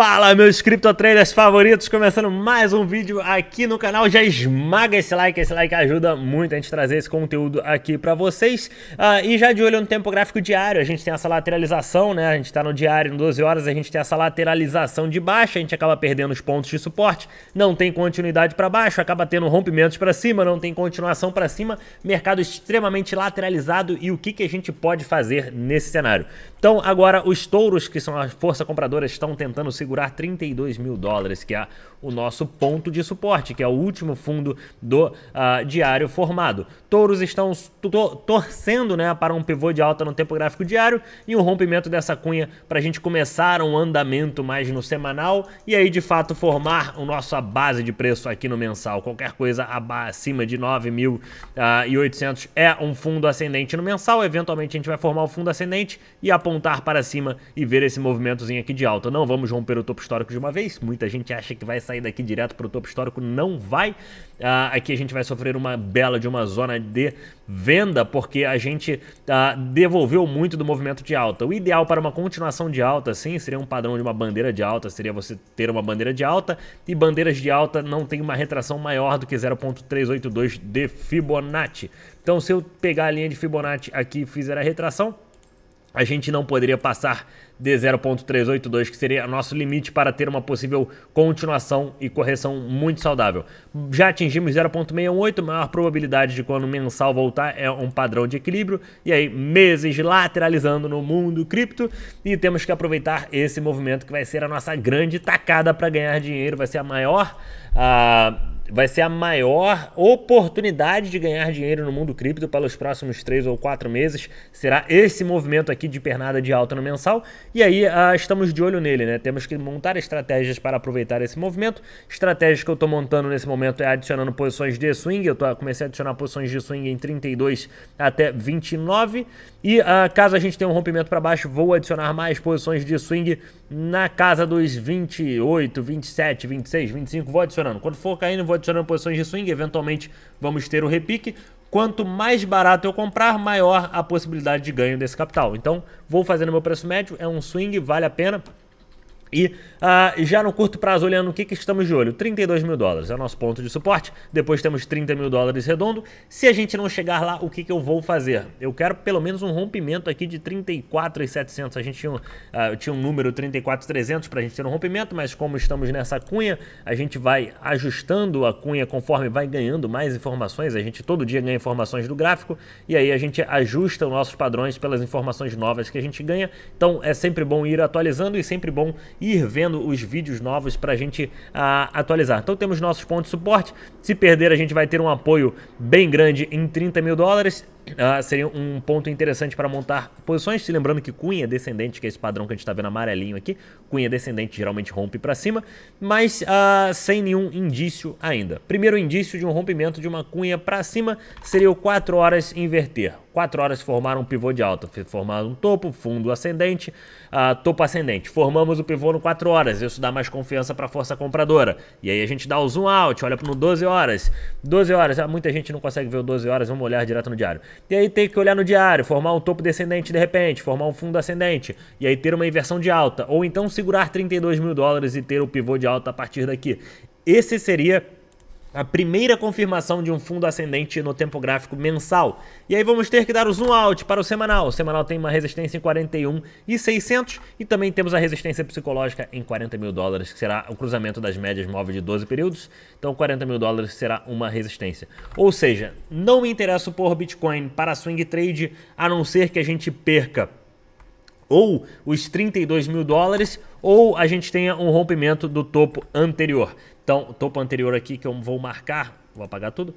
Fala meus cripto traders favoritos, começando mais um vídeo aqui no canal, já esmaga esse like, esse like ajuda muito a gente trazer esse conteúdo aqui para vocês uh, e já de olho no tempo gráfico diário, a gente tem essa lateralização, né, a gente tá no diário em 12 horas, a gente tem essa lateralização de baixa, a gente acaba perdendo os pontos de suporte, não tem continuidade para baixo, acaba tendo rompimentos para cima, não tem continuação para cima, mercado extremamente lateralizado e o que, que a gente pode fazer nesse cenário. Então agora os touros, que são a força compradora, estão tentando se segurar 32 mil dólares, que é o nosso ponto de suporte, que é o último fundo do uh, diário formado. Touros estão torcendo né, para um pivô de alta no tempo gráfico diário e um rompimento dessa cunha para a gente começar um andamento mais no semanal e aí de fato formar a nossa base de preço aqui no mensal. Qualquer coisa acima de 9.800 ah, é um fundo ascendente no mensal, eventualmente a gente vai formar o fundo ascendente e apontar para cima e ver esse movimentozinho aqui de alta. Não vamos romper superou o topo histórico de uma vez. Muita gente acha que vai sair daqui direto para o topo histórico, não vai. Ah, aqui a gente vai sofrer uma bela de uma zona de venda, porque a gente ah, devolveu muito do movimento de alta. O ideal para uma continuação de alta, sim, seria um padrão de uma bandeira de alta, seria você ter uma bandeira de alta, e bandeiras de alta não tem uma retração maior do que 0.382 de Fibonacci. Então, se eu pegar a linha de Fibonacci aqui e fizer a retração, a gente não poderia passar de 0,382, que seria nosso limite para ter uma possível continuação e correção muito saudável. Já atingimos 0,68, maior probabilidade de quando mensal voltar é um padrão de equilíbrio, e aí meses lateralizando no mundo cripto, e temos que aproveitar esse movimento que vai ser a nossa grande tacada para ganhar dinheiro, vai ser a maior. Uh, vai ser a maior oportunidade de ganhar dinheiro no mundo cripto pelos próximos 3 ou 4 meses. Será esse movimento aqui de pernada de alta no mensal e aí ah, estamos de olho nele, né? Temos que montar estratégias para aproveitar esse movimento. Estratégias que eu estou montando nesse momento é adicionando posições de swing. Eu tô, ah, comecei a adicionar posições de swing em 32 até 29. E ah, caso a gente tenha um rompimento para baixo, vou adicionar mais posições de swing na casa dos 28, 27, 26, 25. Vou adicionando. Quando for caindo, vou adicionando posições de swing. Eventualmente vamos ter o repique. Quanto mais barato eu comprar, maior a possibilidade de ganho desse capital. Então, vou fazendo meu preço médio, é um swing, vale a pena. E ah, já no curto prazo, olhando o que, que estamos de olho, 32 mil dólares é o nosso ponto de suporte, depois temos 30 mil dólares redondo. Se a gente não chegar lá, o que, que eu vou fazer? Eu quero pelo menos um rompimento aqui de 34,700. A gente tinha, ah, tinha um número 34,300 para a gente ter um rompimento, mas como estamos nessa cunha, a gente vai ajustando a cunha conforme vai ganhando mais informações. A gente todo dia ganha informações do gráfico e aí a gente ajusta os nossos padrões pelas informações novas que a gente ganha. Então é sempre bom ir atualizando e sempre bom ir vendo os vídeos novos para a gente ah, atualizar. Então temos nossos pontos de suporte. Se perder, a gente vai ter um apoio bem grande em 30 mil dólares. Uh, seria um ponto interessante para montar posições. Se lembrando que Cunha descendente, que é esse padrão que a gente está vendo amarelinho aqui, Cunha descendente geralmente rompe para cima, mas uh, sem nenhum indício ainda. Primeiro indício de um rompimento de uma Cunha para cima seria o 4 horas inverter. 4 horas formar um pivô de alta, formar um topo, fundo ascendente, uh, topo ascendente. Formamos o pivô no 4 horas, isso dá mais confiança para a força compradora. E aí a gente dá o zoom out, olha no 12 horas. 12 horas, muita gente não consegue ver o 12 horas, vamos olhar direto no diário. E aí tem que olhar no diário, formar um topo descendente de repente, formar um fundo ascendente, e aí ter uma inversão de alta, ou então segurar 32 mil dólares e ter o pivô de alta a partir daqui. Esse seria a primeira confirmação de um fundo ascendente no tempo gráfico mensal. E aí vamos ter que dar o zoom out para o semanal. O semanal tem uma resistência em 41 e 600 e também temos a resistência psicológica em 40 mil dólares, que será o cruzamento das médias móveis de 12 períodos. Então 40 mil dólares será uma resistência. Ou seja, não me interesso por Bitcoin para swing trade, a não ser que a gente perca ou os 32 mil dólares, ou a gente tenha um rompimento do topo anterior. Então, topo anterior aqui que eu vou marcar, vou apagar tudo,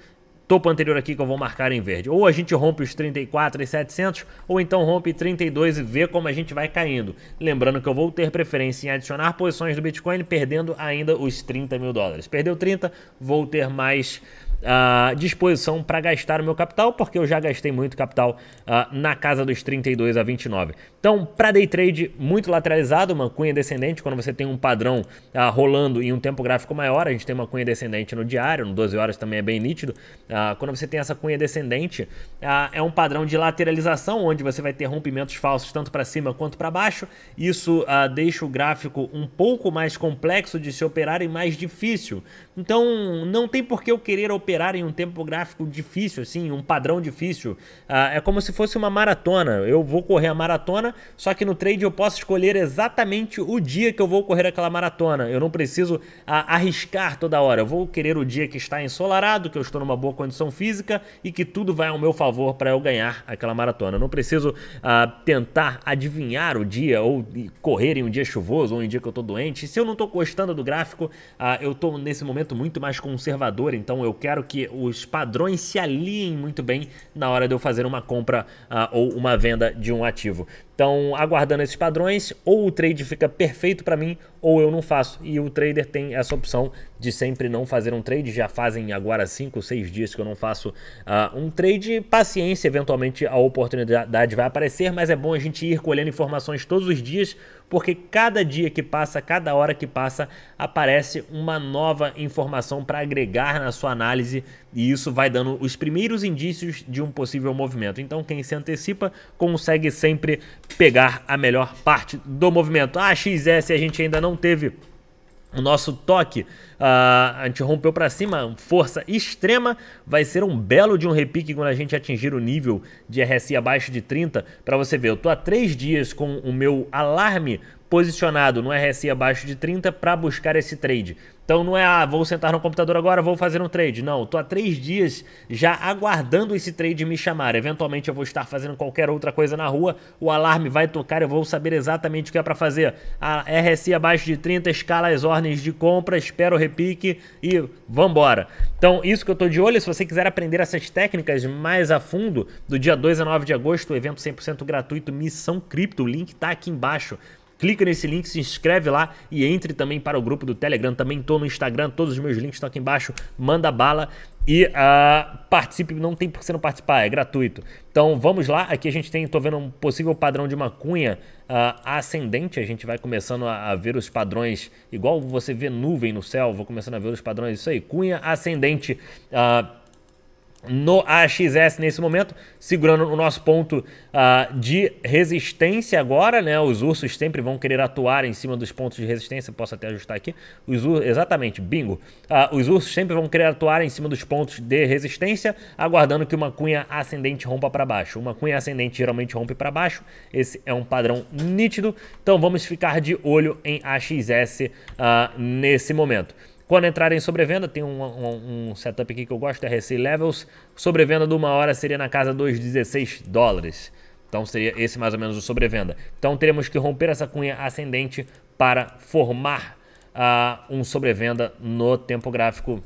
topo anterior aqui que eu vou marcar em verde. Ou a gente rompe os 34,700 ou então rompe 32 e vê como a gente vai caindo. Lembrando que eu vou ter preferência em adicionar posições do Bitcoin perdendo ainda os 30 mil dólares. Perdeu 30, vou ter mais uh, disposição para gastar o meu capital, porque eu já gastei muito capital uh, na casa dos 32 a 29. Então, para day trade muito lateralizado, uma cunha descendente, quando você tem um padrão uh, rolando em um tempo gráfico maior, a gente tem uma cunha descendente no diário, no 12 horas também é bem nítido. Ah, quando você tem essa cunha descendente, é um padrão de lateralização, onde você vai ter rompimentos falsos tanto para cima quanto para baixo. Isso deixa o gráfico um pouco mais complexo de se operar e mais difícil. Então, não tem por que eu querer operar em um tempo gráfico difícil, assim, um padrão difícil. Ah, é como se fosse uma maratona. Eu vou correr a maratona, só que no trade eu posso escolher exatamente o dia que eu vou correr aquela maratona. Eu não preciso ah, arriscar toda hora. Eu vou querer o dia que está ensolarado, que eu estou numa boa condição física e que tudo vai ao meu favor para eu ganhar aquela maratona. Eu não preciso ah, tentar adivinhar o dia ou correr em um dia chuvoso ou em um dia que eu estou doente. Se eu não estou gostando do gráfico, eu estou nesse momento muito mais conservador, então eu quero que os padrões se alinhem muito bem na hora de eu fazer uma compra uh, ou uma venda de um ativo. Então, aguardando esses padrões, ou o trade fica perfeito para mim, ou eu não faço. E o trader tem essa opção de sempre não fazer um trade. Já fazem agora 5, 6 dias que eu não faço uh, um trade. Paciência, eventualmente a oportunidade vai aparecer, mas é bom a gente ir colhendo informações todos os dias, porque cada dia que passa, cada hora que passa, aparece uma nova informação para agregar na sua análise e isso vai dando os primeiros indícios de um possível movimento. Então, quem se antecipa consegue sempre pegar a melhor parte do movimento. A XS a gente ainda não teve o nosso toque, uh, a gente rompeu para cima, força extrema, vai ser um belo de um repique quando a gente atingir o nível de RSI abaixo de 30, para você ver, eu tô há 3 dias com o meu alarme posicionado no RSI abaixo de 30 para buscar esse trade. Então não é, ah, vou sentar no computador agora, vou fazer um trade. Não, estou há três dias já aguardando esse trade me chamar. Eventualmente eu vou estar fazendo qualquer outra coisa na rua, o alarme vai tocar, eu vou saber exatamente o que é para fazer. A RSI abaixo de 30, escala as ordens de compra, espera o repique e vambora. Então isso que eu estou de olho, se você quiser aprender essas técnicas mais a fundo, do dia 2 a 9 de agosto, o evento 100% gratuito Missão Cripto, o link está aqui embaixo clica nesse link, se inscreve lá e entre também para o grupo do Telegram. Também estou no Instagram, todos os meus links estão aqui embaixo. Manda bala e uh, participe, não tem por que você não participar, é gratuito. Então vamos lá, aqui a gente tem, tô vendo um possível padrão de uma cunha uh, ah, ascendente, a gente vai começando a, a, ver os padrões, igual você vê nuvem no céu, vou começando a ver os padrões, isso aí, cunha ascendente. Uh, no AXS nesse momento, segurando o nosso ponto uh, de resistência agora, né? Os ursos sempre vão querer atuar em cima dos pontos de resistência, posso até ajustar aqui. Os exatamente, bingo. Uh, os ursos sempre vão querer atuar em cima dos pontos de resistência, aguardando que uma cunha ascendente rompa para baixo. Uma cunha ascendente geralmente rompe para baixo, esse é um padrão nítido, então vamos ficar de olho em AXS uh, ah, nesse momento. Quando entrarem em sobrevenda, tem um, um, um setup aqui que eu gosto, é RSI Levels. Sobrevenda de uma hora seria na casa dos 16 dólares. Então seria esse mais ou menos o sobrevenda. Então teremos que romper essa cunha ascendente para formar uh, um sobrevenda no tempo gráfico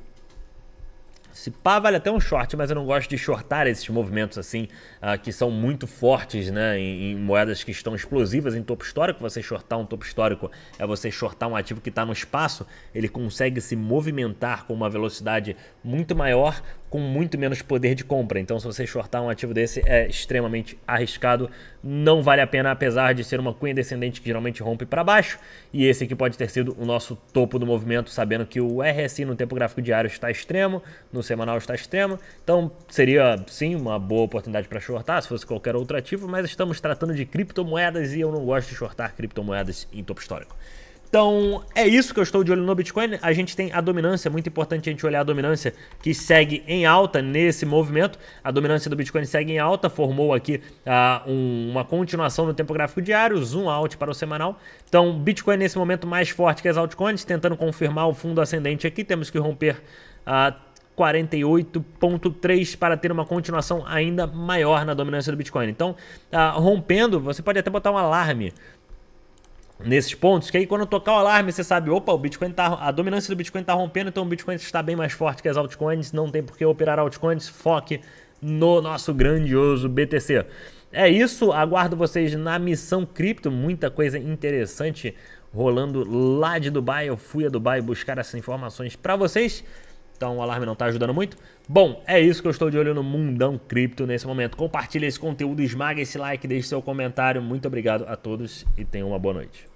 se pá, vale até um short, mas eu não gosto de shortar esses movimentos assim, uh, que são muito fortes, né? Em, em, moedas que estão explosivas em topo histórico. Você shortar um topo histórico é você shortar um ativo que está no espaço. Ele consegue se movimentar com uma velocidade muito maior com muito menos poder de compra. Então, se você shortar um ativo desse, é extremamente arriscado, não vale a pena, apesar de ser uma cunha descendente que geralmente rompe para baixo. E esse aqui pode ter sido o nosso topo do movimento, sabendo que o RSI no tempo gráfico diário está extremo, no semanal está extremo. Então, seria sim uma boa oportunidade para shortar, se fosse qualquer outro ativo, mas estamos tratando de criptomoedas e eu não gosto de shortar criptomoedas em topo histórico. Então é isso que eu estou de olho no Bitcoin. A gente tem a dominância, muito importante a gente olhar a dominância que segue em alta nesse movimento. A dominância do Bitcoin segue em alta, formou aqui uh, um, uma continuação no tempo gráfico diário, zoom out para o semanal. Então Bitcoin é nesse momento mais forte que as altcoins, tentando confirmar o fundo ascendente aqui. Temos que romper a uh, 48.3 para ter uma continuação ainda maior na dominância do Bitcoin. Então, uh, rompendo, você pode até botar um alarme nesses pontos, que aí quando tocar o alarme, você sabe, opa, o Bitcoin tá, a dominância do Bitcoin está rompendo, então o Bitcoin está bem mais forte que as altcoins, não tem por que operar altcoins, foque no nosso grandioso BTC. É isso, aguardo vocês na missão cripto, muita coisa interessante rolando lá de Dubai. Eu fui a Dubai buscar essas informações para vocês. Então o alarme não está ajudando muito, Bom, é isso que eu estou de olho no Mundão Cripto nesse momento. Compartilhe esse conteúdo, esmaga esse like, deixe seu comentário. Muito obrigado a todos e tenha uma boa noite.